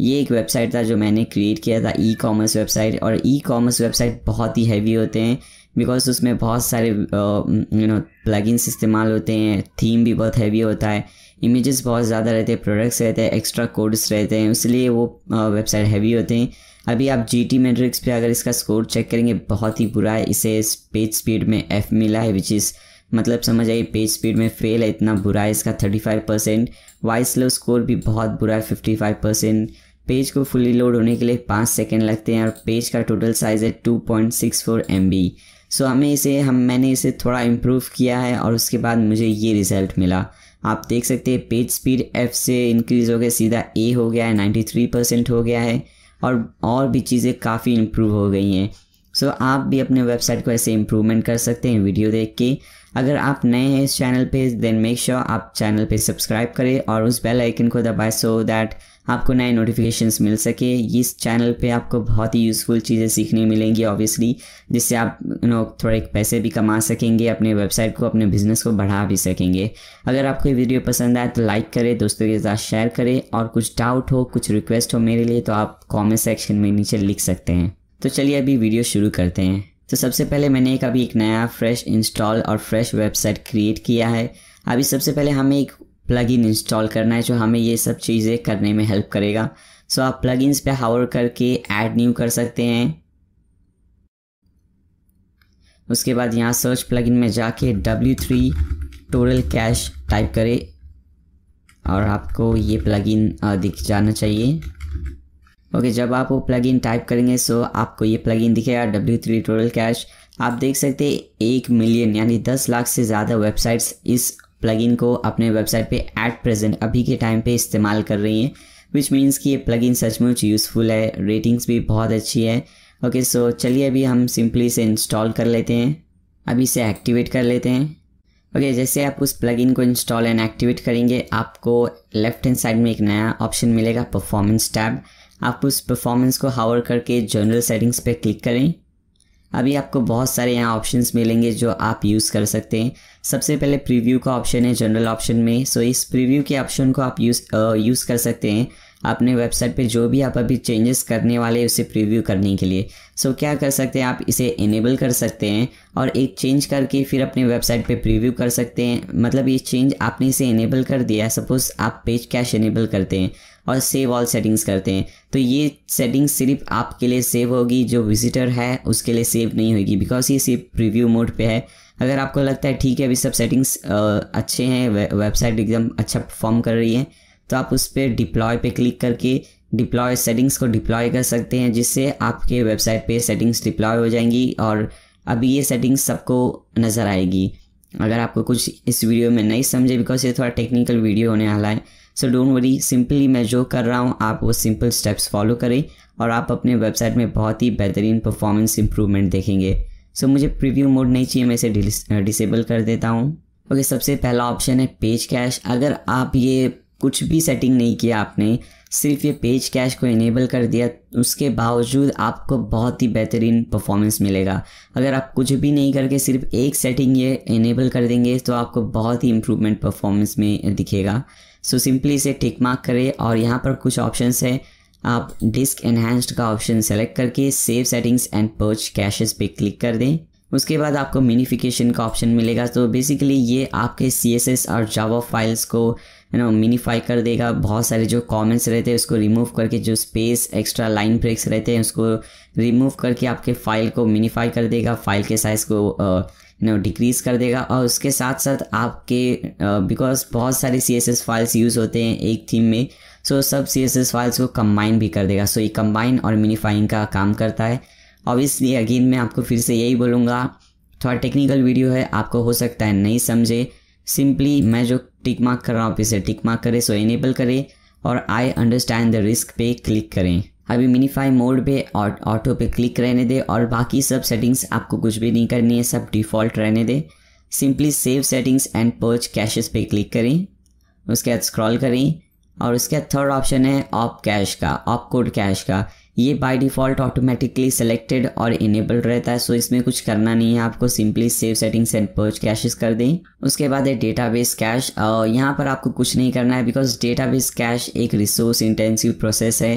ये एक वेबसाइट था जो मैंने क्रिएट किया था ई कॉमर्स वेबसाइट और ई कॉमर्स वेबसाइट बहुत ही हैवी होते हैं बिकॉज उसमें बहुत सारे यू नो प्लगइन्स इस्तेमाल होते हैं थीम भी बहुत हैवी होता है इमेजेस बहुत ज़्यादा रहते हैं प्रोडक्ट्स रहते हैं एक्स्ट्रा कोड्स रहते हैं इसलिए वो वेबसाइट हैवी होते हैं अभी आप जी टी मेट्रिक्स पर अगर इसका स्कोर चेक करेंगे बहुत ही बुरा है इसे पेज स्पीड में एफ़ मिला है विच इज़ मतलब समझ आइए पेज स्पीड में फेल है इतना बुरा है इसका thirty five percent vice low score भी बहुत बुरा है फिफ्टी फाइव परसेंट पेज को फुली लोड होने के लिए पाँच सेकेंड लगते हैं और पेज का टोटल साइज़ है two point six four M B so हमें इसे हम मैंने इसे थोड़ा इम्प्रूव किया है और उसके बाद मुझे ये रिज़ल्ट मिला आप देख सकते हैं पेज स्पीड एफ से इंक्रीज़ हो गया सीधा ए हो गया है नाइन्टी थ्री परसेंट हो गया है और और भी चीज़ें काफ़ी इम्प्रूव हो गई हैं सो so, आप भी अपने वेबसाइट को ऐसे इम्प्रूवमेंट कर सकते हैं वीडियो देख के अगर आप नए हैं इस चैनल पे देन मेक श्योर आप चैनल पे सब्सक्राइब करें और उस बेल आइकन को दबाएं सो दैट आपको नए नोटिफिकेशंस मिल सके इस चैनल पे आपको बहुत ही यूज़फुल चीज़ें सीखने मिलेंगी ऑब्वियसली जिससे आप नो थोड़े पैसे भी कमा सकेंगे अपने वेबसाइट को अपने बिजनेस को बढ़ा भी सकेंगे अगर आपको ये वीडियो पसंद आए तो लाइक करें दोस्तों के साथ शेयर करें और कुछ डाउट हो कुछ रिक्वेस्ट हो मेरे लिए तो आप कॉमेंट सेक्शन में नीचे लिख सकते हैं तो चलिए अभी वीडियो शुरू करते हैं तो सबसे पहले मैंने एक अभी एक नया फ्रेश इंस्टॉल और फ्रेश वेबसाइट क्रिएट किया है अभी सबसे पहले हमें एक प्लगइन इंस्टॉल करना है जो हमें ये सब चीज़ें करने में हेल्प करेगा सो आप प्लगइन्स पे हावर करके ऐड न्यू कर सकते हैं उसके बाद यहाँ सर्च प्लगइन में जाके W3 थ्री टोरल कैश टाइप करें और आपको ये प्लगइन दिख जाना चाहिए ओके okay, जब आप वो प्लग टाइप करेंगे सो आपको ये प्लग दिखेगा डब्ल्यू थ्री टोटल कैश आप देख सकते हैं एक मिलियन यानी दस लाख से ज़्यादा वेबसाइट्स इस प्लग को अपने वेबसाइट पे एट प्रेजेंट अभी के टाइम पे इस्तेमाल कर रही हैं विच मीन्स कि ये इन सचमुच यूज़फुल है रेटिंग्स भी बहुत अच्छी है ओके सो चलिए अभी हम सिंपली से इंस्टॉल कर लेते हैं अभी इसे एक्टिवेट कर लेते हैं ओके okay, जैसे आप उस प्लगइन को इंस्टॉल एंड एक्टिवेट करेंगे आपको लेफ्ट हैंड साइड में एक नया ऑप्शन मिलेगा परफॉर्मेंस टैब आप उस परफॉर्मेंस को हावर करके जनरल सेटिंग्स पे क्लिक करें अभी आपको बहुत सारे यहाँ ऑप्शंस मिलेंगे जो आप यूज़ कर सकते हैं सबसे पहले प्रीव्यू का ऑप्शन है जनरल ऑप्शन में सो इस प्रीव्यू के ऑप्शन को आप यूज़ यूज़ कर सकते हैं अपने वेबसाइट पे जो भी आप अभी चेंजेस करने वाले उसे प्रीव्यू करने के लिए सो so, क्या कर सकते हैं आप इसे इनेबल कर सकते हैं और एक चेंज करके फिर अपने वेबसाइट पे प्रीव्यू कर सकते हैं मतलब ये चेंज आपने इसे इनेबल कर दिया है सपोज़ आप पेज कैश इनेबल करते हैं और सेव ऑल सेटिंग्स करते हैं तो ये सेटिंग्स सिर्फ आपके लिए सेव होगी जो विजिटर है उसके लिए सेव नहीं होगी बिकॉज ये सिर्फ प्रीव्यू मोड पे है अगर आपको लगता है ठीक है अभी सब सेटिंग्स अच्छे हैं वेबसाइट एकदम अच्छा परफॉर्म कर रही है तो आप उस पर डिप्लॉय पे क्लिक करके डिप्लॉय सेटिंग्स को डिप्लॉय कर सकते हैं जिससे आपके वेबसाइट पे सेटिंग्स डिप्लॉय हो जाएंगी और अभी ये सेटिंग्स सबको नज़र आएगी अगर आपको कुछ इस वीडियो में नहीं समझे बिकॉज ये थोड़ा टेक्निकल वीडियो होने वाला है सो डोंट वरी सिंपली मैं जो कर रहा हूँ आप वो सिंपल स्टेप्स फॉलो करें और आप अपने वेबसाइट में बहुत ही बेहतरीन परफॉर्मेंस इंप्रूवमेंट देखेंगे सो so, मुझे प्रीव्यू मोड नहीं चाहिए मैं इसे डिसेबल कर देता हूँ ओके okay, सबसे पहला ऑप्शन है पेज कैश अगर आप ये कुछ भी सेटिंग नहीं किया आपने सिर्फ ये पेज कैश को इनेबल कर दिया उसके बावजूद आपको बहुत ही बेहतरीन परफॉर्मेंस मिलेगा अगर आप कुछ भी नहीं करके सिर्फ एक सेटिंग ये इनेबल कर देंगे तो आपको बहुत ही इम्प्रूवमेंट परफॉर्मेंस में दिखेगा सो सिंपली इसे टिक मार्क करें और यहाँ पर कुछ ऑप्शन है आप डिस्क एनहेंस्ड का ऑप्शन सेलेक्ट करके save settings and purge caches पे क्लिक कर दें उसके बाद आपको मिनिफिकेशन का ऑप्शन मिलेगा तो बेसिकली ये आपके सी और जावा फाइल्स को यू नो मिनीफाई कर देगा बहुत सारे जो कमेंट्स रहते हैं उसको रिमूव करके जो स्पेस एक्स्ट्रा लाइन ब्रेक्स रहते हैं उसको रिमूव करके आपके फाइल को मिनीफाई कर देगा फाइल के साइज़ को यू नो डिक्रीज़ कर देगा और उसके साथ साथ आपके बिकॉज uh, बहुत सारे सी फाइल्स यूज़ होते हैं एक थीम में सो so, सब सी फाइल्स को कम्बाइन भी कर देगा सो so, ये कम्बाइन और मिनीफाइंग का काम करता है ऑब्वियसली अगेन मैं आपको फिर से यही बोलूँगा थोड़ा टेक्निकल वीडियो है आपको हो सकता है नहीं समझे सिंपली मैं जो टिक मार्क कर रहा हूँ इसे टिक मार्क करें सो इनेबल करें और आई अंडरस्टैंड द रिस्क पे क्लिक करें अभी मिनीफाई मोड पे और ऑटो पे क्लिक रहने दे और बाकी सब सेटिंग्स आपको कुछ भी नहीं करनी है सब डिफ़ॉल्ट रहने दे simply save settings and purge caches पे क्लिक करें उसके बाद स्क्रॉल करें और उसके बाद थर्ड ऑप्शन है ऑप कैश का ऑप कोड कैश का ये बाय डिफ़ॉल्ट ऑटोमेटिकली सेलेक्टेड और इनेबल रहता है सो इसमें कुछ करना नहीं है आपको simply save settings and purge caches कर दें उसके बाद है डेटा बेस कैश यहाँ पर आपको कुछ नहीं करना है बिकॉज डेटा बेस कैश एक रिसोर्स इंटेंसिव प्रोसेस है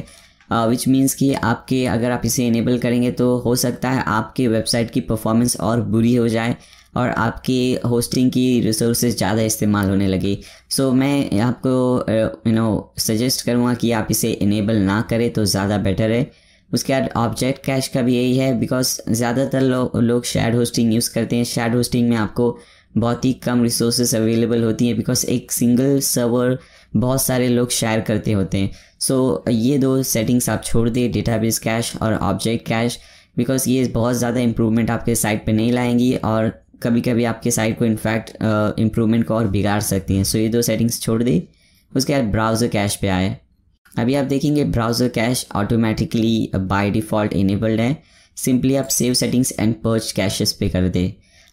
विच मीन्स कि आपके अगर आप इसे इनेबल करेंगे तो हो सकता है आपके वेबसाइट की परफॉर्मेंस और बुरी हो जाए और आपकी होस्टिंग की रिसोर्सेज ज़्यादा इस्तेमाल होने लगी सो so, मैं आपको यू नो सजेस्ट करूँगा कि आप इसे इनेबल ना करें तो ज़्यादा बेटर है उसके बाद ऑब्जेक्ट कैश का भी यही है बिकॉज ज़्यादातर लोग लोग शेड होस्टिंग यूज़ करते हैं शेड होस्टिंग में आपको बहुत ही कम रिसोर्सेज अवेलेबल होती हैं बिकॉज एक सिंगल सर्वर बहुत सारे लोग शेयर करते होते हैं सो so, ये दो सेटिंग्स आप छोड़ दें डेटाबेस कैश और ऑब्जेक्ट कैश बिकॉज ये बहुत ज़्यादा इम्प्रूवमेंट आपके साइट पे नहीं लाएंगी और कभी कभी आपके साइट को इनफैक्ट इम्प्रूवमेंट को और बिगाड़ सकती हैं सो ये दो सेटिंग्स छोड़ दी उसके बाद ब्राउज़र कैश पे आए अभी आप देखेंगे browser cache automatically by default enabled है सिंपली आप save settings and purge caches पे कर दें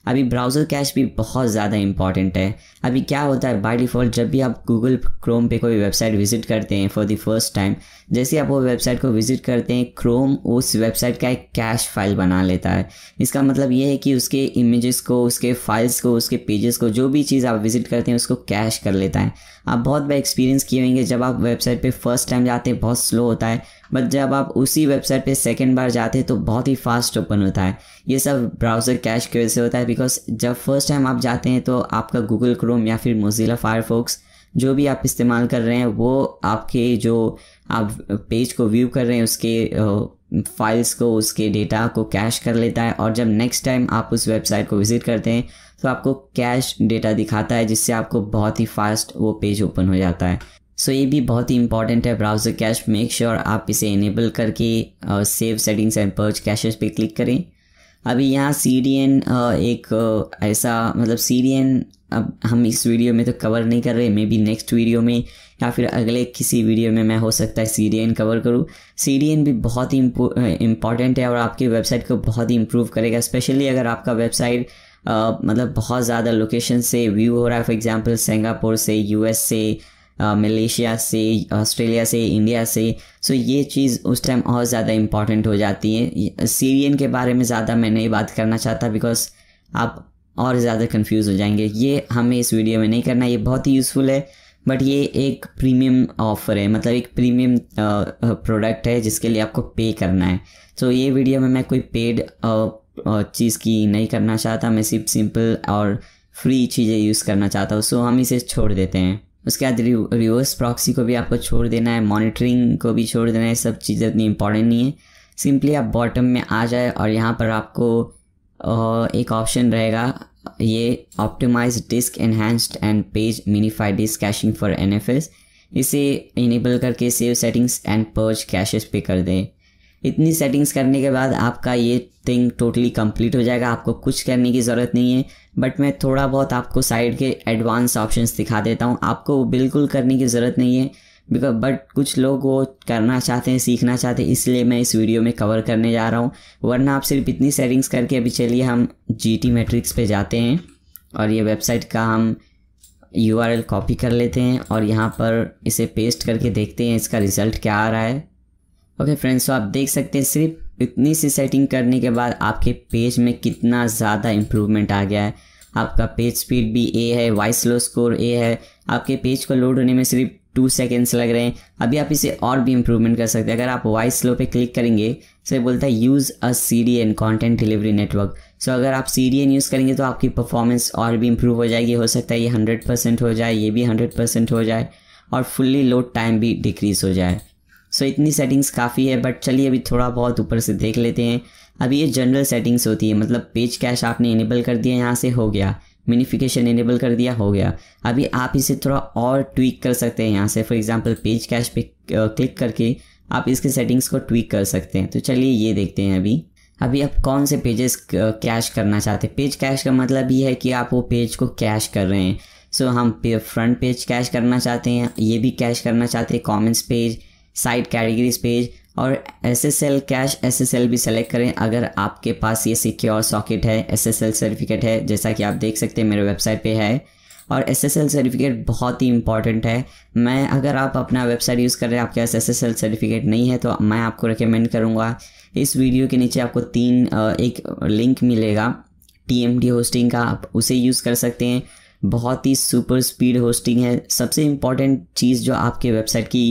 अभी ब्राउज़र कैश भी बहुत ज़्यादा इंपॉर्टेंट है अभी क्या होता है बाय डिफ़ॉल्ट जब भी आप गूगल क्रोम पे कोई वेबसाइट विजिट करते हैं फॉर द फर्स्ट टाइम जैसे आप वो वेबसाइट को विजिट करते हैं क्रोम उस वेबसाइट का एक कैश फाइल बना लेता है इसका मतलब ये है कि उसके इमेजेस को उसके फाइल्स को उसके पेजेस को जो भी चीज़ आप विजिट करते हैं उसको कैश कर लेता है आप बहुत बार एक्सपीरियंस किए होंगे जब आप वेबसाइट पर फर्स्ट टाइम जाते हैं बहुत स्लो होता है बट जब आप उसी वेबसाइट पे सेकेंड बार जाते हैं तो बहुत ही फास्ट ओपन होता है ये सब ब्राउज़र कैश की वजह से होता है बिकॉज जब फर्स्ट टाइम आप जाते हैं तो आपका गूगल क्रोम या फिर मोजिला फायरफॉक्स जो भी आप इस्तेमाल कर रहे हैं वो आपके जो आप पेज को व्यू कर रहे हैं उसके फाइल्स को उसके डेटा को कैश कर लेता है और जब नेक्स्ट टाइम आप उस वेबसाइट को विज़िट करते हैं तो आपको कैश डेटा दिखाता है जिससे आपको बहुत ही फास्ट वो पेज ओपन हो जाता है सो ये भी बहुत ही इंपॉर्टेंट है ब्राउज़र कैश मेक श्योर आप इसे इनेबल करके save settings and purge caches पे क्लिक करें अभी यहाँ सी डी एन एक uh, ऐसा मतलब सी डी एन अब हम इस वीडियो में तो कवर नहीं कर रहे मे बी नेक्स्ट वीडियो में या फिर अगले किसी वीडियो में मैं हो सकता है सी डी एन कवर करूँ सी डी एन भी बहुत ही इम्पॉर्टेंट uh, है और आपकी वेबसाइट को बहुत ही इम्प्रूव करेगा स्पेशली अगर आपका वेबसाइट uh, मतलब बहुत ज़्यादा लोकेशन से व्यू हो रहा है फॉर एग्ज़ाम्पल सिंगापुर से यू एस से मलेशिया से ऑस्ट्रेलिया से इंडिया से सो ये चीज़ उस टाइम और ज़्यादा इम्पॉर्टेंट हो जाती है सीरियन के बारे में ज़्यादा मैं नहीं बात करना चाहता बिकॉज आप और ज़्यादा कंफ्यूज हो जाएंगे ये हमें इस वीडियो में नहीं करना ये बहुत ही यूज़फुल है बट ये एक प्रीमियम ऑफ़र है मतलब एक प्रीमियम प्रोडक्ट है जिसके लिए आपको पे करना है तो so, ये वीडियो में मैं कोई पेड चीज़ की नहीं करना चाहता मैं सिर्फ सिंपल और फ्री चीज़ें यूज़ करना चाहता हूँ सो so, हम इसे छोड़ देते हैं उसके बाद रिवर्स प्रॉक्सी को भी आपको छोड़ देना है मॉनिटरिंग को भी छोड़ देना है सब चीज़ें इतनी इंपॉर्टेंट नहीं है सिंपली आप बॉटम में आ जाए और यहाँ पर आपको एक ऑप्शन रहेगा ये optimize disk enhanced and page minified disk caching for an इसे इनेबल करके save settings and purge caches पे कर दें इतनी सेटिंग्स करने के बाद आपका ये थिंग टोटली कंप्लीट हो जाएगा आपको कुछ करने की ज़रूरत नहीं है बट मैं थोड़ा बहुत आपको साइड के एडवांस ऑप्शंस दिखा देता हूँ आपको बिल्कुल करने की ज़रूरत नहीं है बिकॉज बट कुछ लोग वो करना चाहते हैं सीखना चाहते हैं इसलिए मैं इस वीडियो में कवर करने जा रहा हूँ वरना आप सिर्फ इतनी सेटिंग्स करके अभी चलिए हम जी टी मेट्रिक्स पर जाते हैं और ये वेबसाइट का हम यू आर एल कॉपी कर लेते हैं और यहाँ पर इसे पेस्ट करके देखते हैं इसका रिज़ल्ट क्या आ रहा है ओके फ्रेंड्स तो आप देख सकते हैं सिर्फ इतनी सी सेटिंग करने के बाद आपके पेज में कितना ज़्यादा इम्प्रूवमेंट आ गया है आपका पेज स्पीड भी ए है वॉइस लो स्कोर ए है आपके पेज को लोड होने में सिर्फ टू सेकेंड्स लग रहे हैं अभी आप इसे और भी इम्प्रूवमेंट कर सकते हैं अगर आप वॉइस लो पे क्लिक करेंगे तो ये बोलता है use a C D N content delivery network so अगर आप सी डी एन यूज़ करेंगे तो आपकी परफॉर्मेंस और भी इम्प्रूव हो जाएगी हो सकता है ये हंड्रेड परसेंट हो जाए ये भी हंड्रेड परसेंट हो जाए और फुल्ली लोड टाइम भी डिक्रीज़ हो जाए सो इतनी सेटिंग्स काफ़ी है बट चलिए अभी थोड़ा बहुत ऊपर से देख लेते हैं अभी ये जनरल सेटिंग्स होती है मतलब पेज कैश आपने इनेबल कर दिया यहाँ से हो गया मिनिफिकेशन इनेबल कर दिया हो गया अभी आप इसे थोड़ा और ट्विक कर सकते हैं यहाँ से फॉर एग्ज़ाम्पल पेज कैश पे क्लिक करके आप इसके सेटिंग्स को ट्विक कर सकते हैं तो चलिए ये देखते हैं अभी अभी आप कौन से पेजेस कैश करना चाहते हैं पेज कैश का मतलब ये है कि आप वो पेज को कैश कर रहे हैं सो so, हम फ्रंट पेज कैश करना चाहते हैं ये भी कैश करना चाहते हैं comments page site categories page और S S L cache S S L भी सेलेक्ट करें अगर आपके पास ये सिक्योर सॉकेट है एस एस एल सर्टिफिकेट है जैसा कि आप देख सकते हैं मेरे वेबसाइट पे है और एस एस एल सर्टिफिकेट बहुत ही इंपॉर्टेंट है मैं अगर आप अपना वेबसाइट यूज़ कर रहे हैं आपके पास एस एस एल सर्टिफिकेट नहीं है तो मैं आपको रिकमेंड करूँगा इस वीडियो के नीचे आपको तीन एक लिंक मिलेगा टी एम डी होस्टिंग का आप उसे यूज़ कर सकते हैं बहुत ही सुपर स्पीड होस्टिंग है सबसे इम्पॉर्टेंट चीज़ जो आपके वेबसाइट की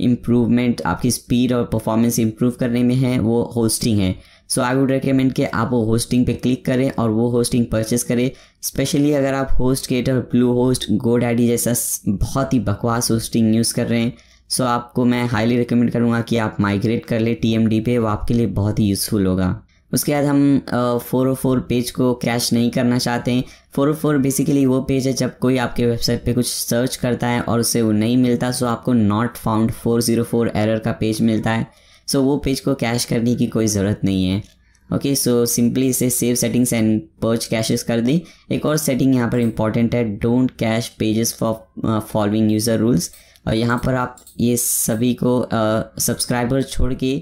इम्प्रूवमेंट आपकी स्पीड और परफॉर्मेंस इम्प्रूव करने में है वो होस्टिंग है सो आई वुड रिकमेंड कि आप वो होस्टिंग पे क्लिक करें और वो होस्टिंग परचेस करें स्पेशली अगर आप HostGator Bluehost GoDaddy जैसा बहुत ही बकवास होस्टिंग यूज़ कर रहे हैं सो so, आपको मैं हाईली रिकमेंड करूँगा कि आप माइग्रेट कर ले टी पे वो आपके लिए बहुत ही यूज़फुल होगा उसके बाद हम फोर ओ फोर पेज को क्रैश नहीं करना चाहते हैं फोर ओ फोर बेसिकली वो पेज है जब कोई आपके वेबसाइट पे कुछ सर्च करता है और उसे वो नहीं मिलता सो आपको not found four zero four error का पेज मिलता है सो वो पेज को कैश करने की कोई ज़रूरत नहीं है ओके सो सिंपली इसे save settings and purge caches कर दी एक और सेटिंग यहाँ पर इंपॉर्टेंट है don't cache pages for following user rules और यहाँ पर आप ये सभी को सब्सक्राइबर uh, छोड़ के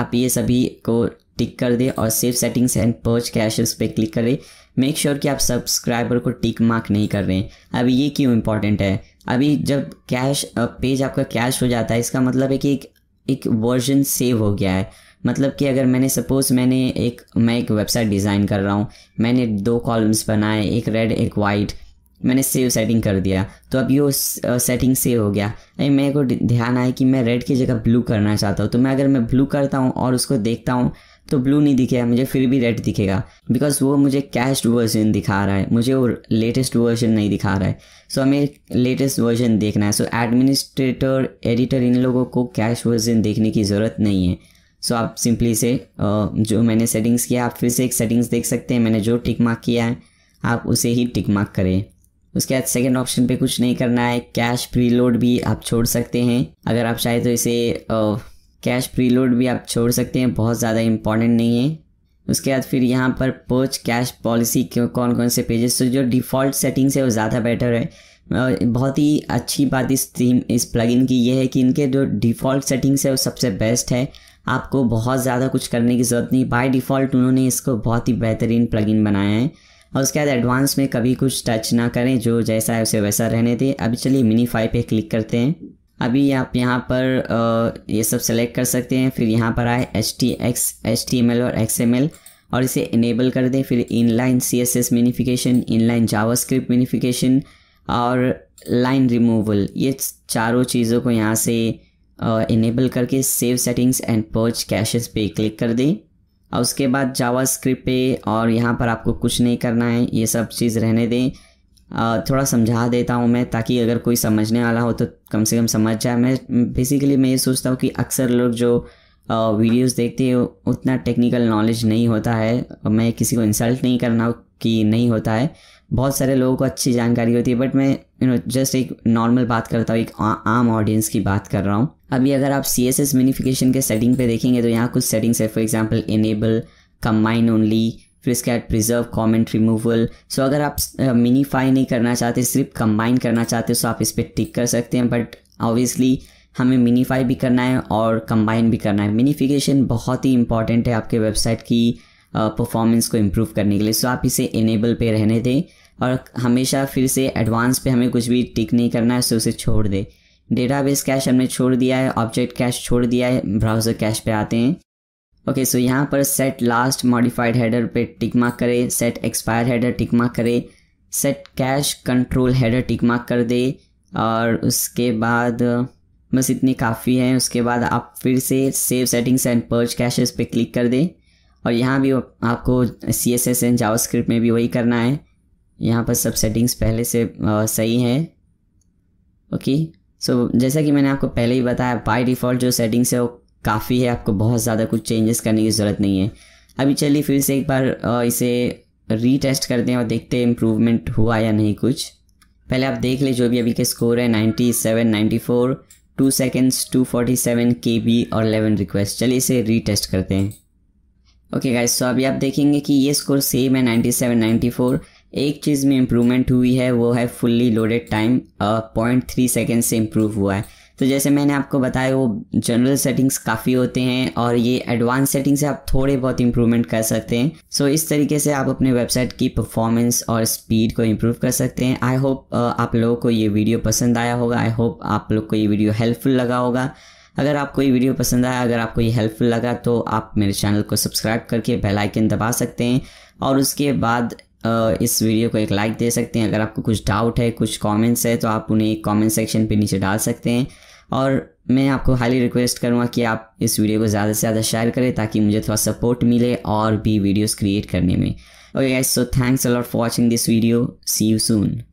आप ये सभी को टिक कर दें और सेव सेटिंग्स एंड पर्च उस पर क्लिक करें मेक श्योर sure कि आप सब्सक्राइबर को टिक मार्क नहीं कर रहे हैं अभी ये क्यों इंपॉर्टेंट है अभी जब कैश पेज आपका कैश हो जाता है इसका मतलब है कि एक एक वर्जन सेव हो गया है मतलब कि अगर मैंने सपोज़ मैंने एक मैं एक वेबसाइट डिज़ाइन कर रहा हूँ मैंने दो कॉलम्स बनाए एक रेड एक वाइट मैंने सेव सेटिंग कर दिया तो अब ये सेटिंग सेव हो गया अरे मेरे को ध्यान आया कि मैं रेड की जगह ब्लू करना चाहता हूँ तो मैं अगर मैं ब्लू करता हूँ और उसको देखता हूँ तो ब्लू नहीं दिखेगा मुझे फिर भी रेड दिखेगा बिकॉज वो मुझे कैश्ड वर्जन दिखा रहा है मुझे वो लेटेस्ट वर्जन नहीं दिखा रहा है सो so, हमें लेटेस्ट वर्जन देखना है सो एडमिनिस्ट्रेटर एडिटर इन लोगों को कैश वर्जन देखने की ज़रूरत नहीं है सो so, आप सिंपली से जो मैंने सेटिंग्स किया आप फिर से एक सेटिंग्स देख सकते हैं मैंने जो टिक मार्क किया है आप उसे ही टिक मार्क करें उसके बाद सेकेंड ऑप्शन पे कुछ नहीं करना है कैश प्रीलोड भी आप छोड़ सकते हैं अगर आप चाहे तो इसे कैश प्रीलोड भी आप छोड़ सकते हैं बहुत ज़्यादा इंपॉर्टेंट नहीं है उसके बाद फिर यहाँ पर पोच कैश पॉलिसी के कौन कौन से पेजेस तो जो डिफ़ॉल्ट सेटिंग्स है वो ज़्यादा बेटर है बहुत ही अच्छी बात इस थीम इस प्लगइन की यह है कि इनके जो डिफ़ॉल्ट सेटिंग्स है वो सबसे बेस्ट है आपको बहुत ज़्यादा कुछ करने की ज़रूरत नहीं बाय डिफ़ॉल्ट उन्होंने इसको बहुत ही बेहतरीन प्लगइन बनाया है और उसके बाद एडवांस में कभी कुछ टच ना करें जो जैसा है उसे वैसा रहने दें अभी चलिए मिनी फाइव पे क्लिक करते हैं अभी आप यहाँ पर ये सब सेलेक्ट कर सकते हैं फिर यहाँ पर आए H T X H T M L और एक्स एम एल और इसे इनेबल कर दें फिर inline C S S minification inline JavaScript minification और लाइन रिमूवल ये चारों चीज़ों को यहाँ से इनेबल करके save settings and purge caches पे क्लिक कर दें और उसके बाद जावा स्क्रिप्ट पे और यहाँ पर आपको कुछ नहीं करना है ये सब चीज़ रहने दें थोड़ा समझा देता हूँ मैं ताकि अगर कोई समझने वाला हो तो कम से कम समझ जाए मैं बेसिकली मैं ये सोचता हूँ कि अक्सर लोग जो वीडियोस देखते हैं उतना टेक्निकल नॉलेज नहीं होता है मैं किसी को इंसल्ट नहीं करना कि नहीं होता है बहुत सारे लोगों को अच्छी जानकारी होती है बट मैं यू नो जस्ट एक नॉर्मल बात करता हूँ एक आ, आम ऑडियंस की बात कर रहा हूँ अभी अगर आप सी एस एस मिनिफिकेशन के सेटिंग पे देखेंगे तो यहाँ कुछ सेटिंग्स है for example enable combine only फिर इसके बाद प्रिजर्व कॉमेंट रिमूवल सो अगर आप मिनीफाई नहीं करना चाहते सिर्फ कंबाइन करना चाहते हो सो तो आप इस पर टिक कर सकते हैं बट ऑब्वियसली हमें मिनीफाई भी करना है और कंबाइन भी करना है मिनीफिकेशन बहुत ही इंपॉर्टेंट है आपके वेबसाइट की परफॉर्मेंस को इम्प्रूव करने के लिए सो आप इसे इनेबल पे रहने दें और हमेशा फिर से एडवांस पे हमें कुछ भी टिक नहीं करना है सो उसे छोड़ दें डेटाबेस कैश हमने छोड़ दिया है ऑब्जेक्ट कैश छोड़ दिया है ब्राउज़र कैश पे आते हैं ओके सो यहाँ पर सेट लास्ट मॉडिफाइड हेडर पे टिक मार्क करें set expire header tick mark करे set cache control header tick mark कर दे और उसके बाद बस इतनी काफ़ी है उसके बाद आप फिर से save settings and purge caches पे क्लिक कर दें और यहाँ भी आपको C S S and JavaScript में भी वही करना है यहाँ पर सब सेटिंग्स पहले से आ, सही हैं ओके सो जैसा कि मैंने आपको पहले ही बताया बाय डिफ़ॉल्ट जो सेटिंग्स है वो काफ़ी है आपको बहुत ज़्यादा कुछ चेंजेस करने की ज़रूरत नहीं है अभी चलिए फिर से एक बार इसे रीटेस्ट करते हैं और देखते हैं इम्प्रूवमेंट हुआ या नहीं कुछ पहले आप देख लें जो भी अभी के स्कोर है 97, 94, 2 सेकेंड्स 247 केबी और 11 रिक्वेस्ट चलिए इसे रीटेस्ट करते हैं ओके गाइस तो अभी आप देखेंगे कि ये स्कोर सेम है 97, 94 एक चीज़ में इम्प्रूवमेंट हुई है वो है fully loaded time point three second से इम्प्रूव हुआ है तो जैसे मैंने आपको बताया वो जनरल सेटिंग्स काफ़ी होते हैं और ये एडवांस सेटिंग से आप थोड़े बहुत इंप्रूवमेंट कर सकते हैं सो so, इस तरीके से आप अपने वेबसाइट की परफॉर्मेंस और स्पीड को इम्प्रूव कर सकते हैं आई होप आप लोगों को ये वीडियो पसंद आया होगा आई होप आप लोग को ये वीडियो हेल्पफुल लगा होगा अगर आपको ये वीडियो पसंद आया अगर आपको ये हेल्पफुल लगा तो आप मेरे चैनल को सब्सक्राइब करके बेल आइकन दबा सकते हैं और उसके बाद इस वीडियो को एक लाइक दे सकते हैं अगर आपको कुछ डाउट है कुछ कमेंट्स है तो आप उन्हें कमेंट सेक्शन पे नीचे डाल सकते हैं और मैं आपको हाईली रिक्वेस्ट करूँगा कि आप इस वीडियो को ज़्यादा से ज़्यादा शेयर करें ताकि मुझे थोड़ा सपोर्ट मिले और भी वीडियोज़ क्रिएट करने में okay so thanks a lot for watching this video see you soon